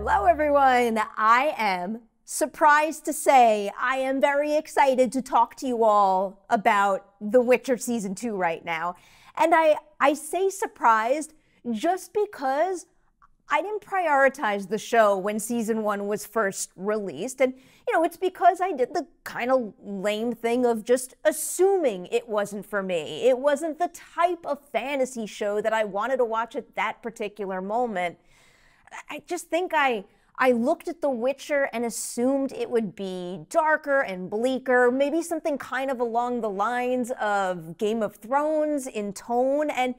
Hello, everyone. I am surprised to say I am very excited to talk to you all about The Witcher Season 2 right now. And I, I say surprised just because I didn't prioritize the show when season one was first released. And, you know, it's because I did the kind of lame thing of just assuming it wasn't for me. It wasn't the type of fantasy show that I wanted to watch at that particular moment. I just think I I looked at The Witcher and assumed it would be darker and bleaker, maybe something kind of along the lines of Game of Thrones in tone. And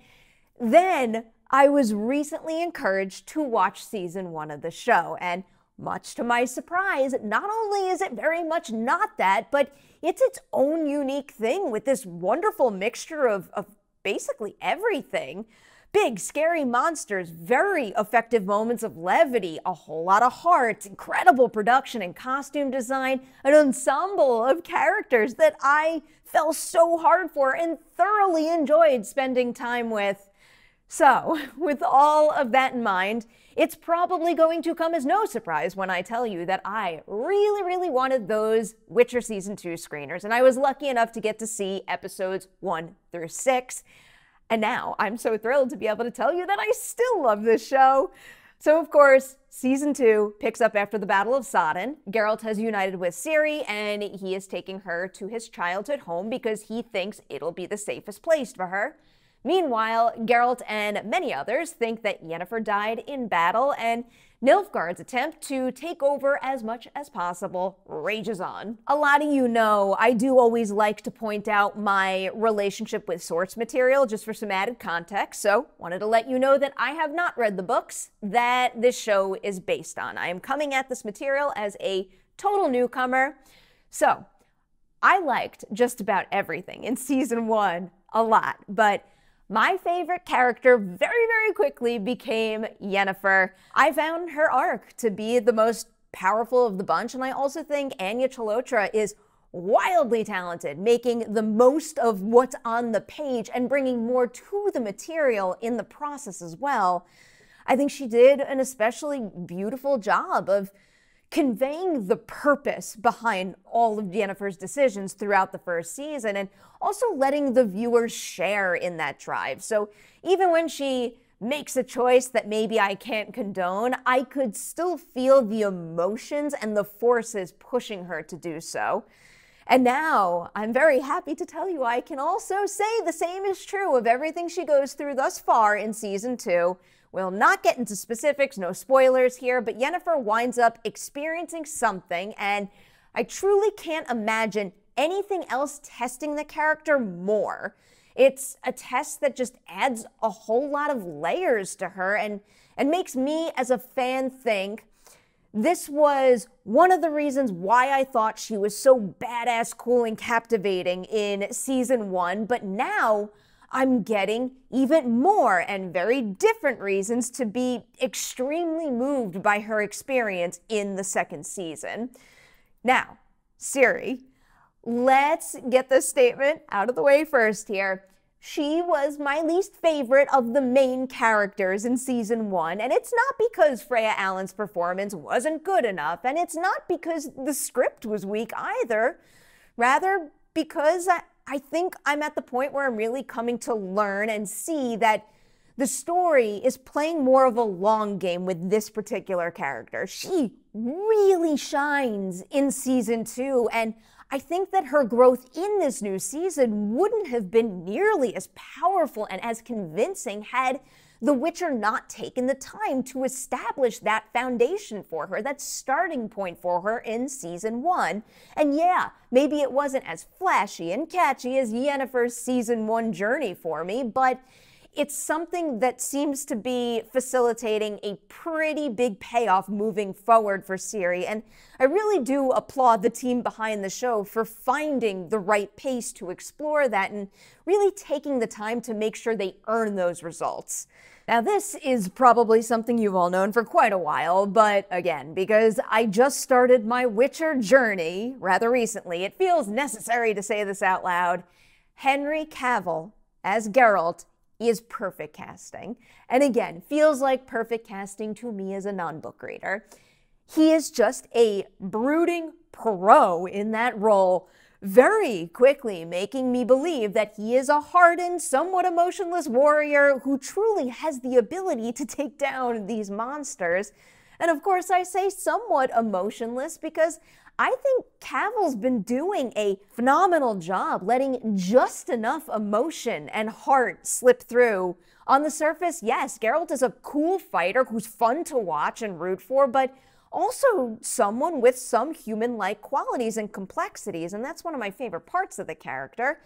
then I was recently encouraged to watch season one of the show. And much to my surprise, not only is it very much not that, but it's its own unique thing with this wonderful mixture of, of basically everything. Big, scary monsters, very effective moments of levity, a whole lot of heart, incredible production and costume design, an ensemble of characters that I fell so hard for and thoroughly enjoyed spending time with. So, with all of that in mind, it's probably going to come as no surprise when I tell you that I really, really wanted those Witcher Season 2 screeners, and I was lucky enough to get to see episodes 1 through 6. And now I'm so thrilled to be able to tell you that I still love this show. So, of course, season two picks up after the Battle of Sodden. Geralt has united with Ciri, and he is taking her to his childhood home because he thinks it'll be the safest place for her. Meanwhile, Geralt and many others think that Yennefer died in battle, and Nilfgaard's attempt to take over as much as possible rages on. A lot of you know I do always like to point out my relationship with source material just for some added context, so wanted to let you know that I have not read the books that this show is based on. I am coming at this material as a total newcomer. So, I liked just about everything in season one a lot, but my favorite character very, very quickly became Yennefer. I found her arc to be the most powerful of the bunch, and I also think Anya Chalotra is wildly talented, making the most of what's on the page and bringing more to the material in the process as well. I think she did an especially beautiful job of conveying the purpose behind all of Jennifer's decisions throughout the first season and also letting the viewers share in that drive. So even when she makes a choice that maybe I can't condone, I could still feel the emotions and the forces pushing her to do so. And now I'm very happy to tell you I can also say the same is true of everything she goes through thus far in season two. We'll not get into specifics, no spoilers here, but Yennefer winds up experiencing something, and I truly can't imagine anything else testing the character more. It's a test that just adds a whole lot of layers to her and, and makes me, as a fan, think this was one of the reasons why I thought she was so badass, cool, and captivating in season one, but now I'm getting even more and very different reasons to be extremely moved by her experience in the second season. Now, Siri, let's get this statement out of the way first here. She was my least favorite of the main characters in season one, and it's not because Freya Allen's performance wasn't good enough, and it's not because the script was weak either. Rather, because I think I'm at the point where I'm really coming to learn and see that the story is playing more of a long game with this particular character. She really shines in season two, and I think that her growth in this new season wouldn't have been nearly as powerful and as convincing had the Witcher are not taking the time to establish that foundation for her, that starting point for her in season one. And yeah, maybe it wasn't as flashy and catchy as Yennefer's season one journey for me, but it's something that seems to be facilitating a pretty big payoff moving forward for Siri. And I really do applaud the team behind the show for finding the right pace to explore that and really taking the time to make sure they earn those results. Now, this is probably something you've all known for quite a while, but again, because I just started my Witcher journey rather recently, it feels necessary to say this out loud. Henry Cavill, as Geralt, is perfect casting. And again, feels like perfect casting to me as a non book reader. He is just a brooding pro in that role, very quickly making me believe that he is a hardened, somewhat emotionless warrior who truly has the ability to take down these monsters. And of course, I say somewhat emotionless because I think Cavill's been doing a phenomenal job letting just enough emotion and heart slip through. On the surface, yes, Geralt is a cool fighter who's fun to watch and root for, but also someone with some human like qualities and complexities, and that's one of my favorite parts of the character.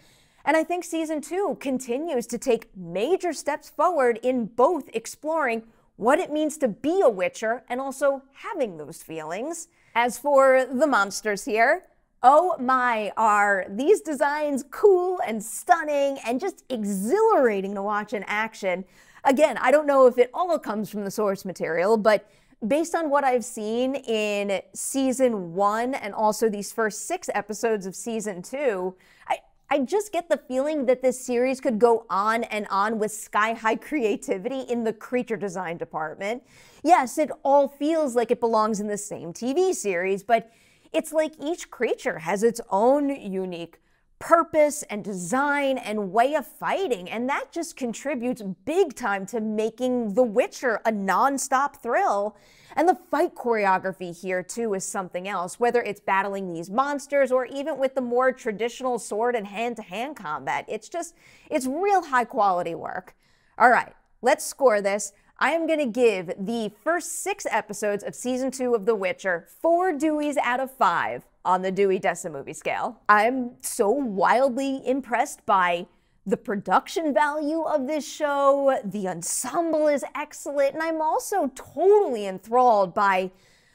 And I think season two continues to take major steps forward in both exploring what it means to be a Witcher and also having those feelings. As for the monsters here, oh my, are these designs cool and stunning and just exhilarating to watch in action. Again, I don't know if it all comes from the source material, but based on what I've seen in season one and also these first six episodes of season two, I, I just get the feeling that this series could go on and on with sky high creativity in the creature design department. Yes, it all feels like it belongs in the same TV series, but it's like each creature has its own unique purpose and design and way of fighting. And that just contributes big time to making The Witcher a nonstop thrill. And the fight choreography here, too, is something else, whether it's battling these monsters or even with the more traditional sword and hand to hand combat. It's just, it's real high quality work. All right, let's score this. I am going to give the first six episodes of season two of The Witcher four Deweys out of five on the Dewey Dessa movie scale. I'm so wildly impressed by the production value of this show, the ensemble is excellent, and I'm also totally enthralled by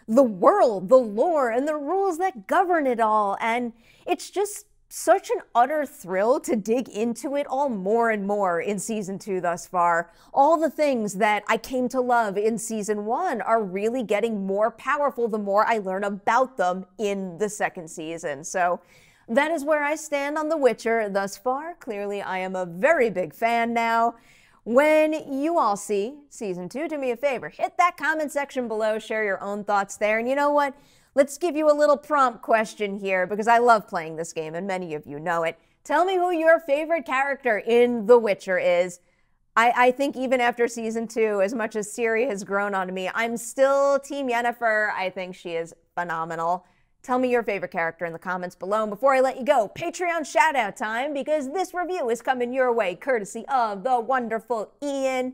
the world, the lore, and the rules that govern it all. And it's just such an utter thrill to dig into it all more and more in season two thus far. All the things that I came to love in season one are really getting more powerful the more I learn about them in the second season. So that is where I stand on The Witcher thus far. Clearly, I am a very big fan now. When you all see season two, do me a favor, hit that comment section below, share your own thoughts there. And you know what? Let's give you a little prompt question here because I love playing this game and many of you know it. Tell me who your favorite character in The Witcher is. I, I think even after season two, as much as Siri has grown on me, I'm still Team Yennefer. I think she is phenomenal. Tell me your favorite character in the comments below. And before I let you go, Patreon shout out time because this review is coming your way courtesy of the wonderful Ian.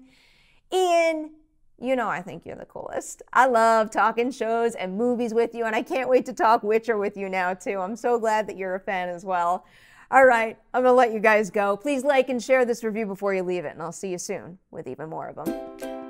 Ian you know, I think you're the coolest. I love talking shows and movies with you, and I can't wait to talk Witcher with you now, too. I'm so glad that you're a fan as well. All right, I'm gonna let you guys go. Please like and share this review before you leave it, and I'll see you soon with even more of them.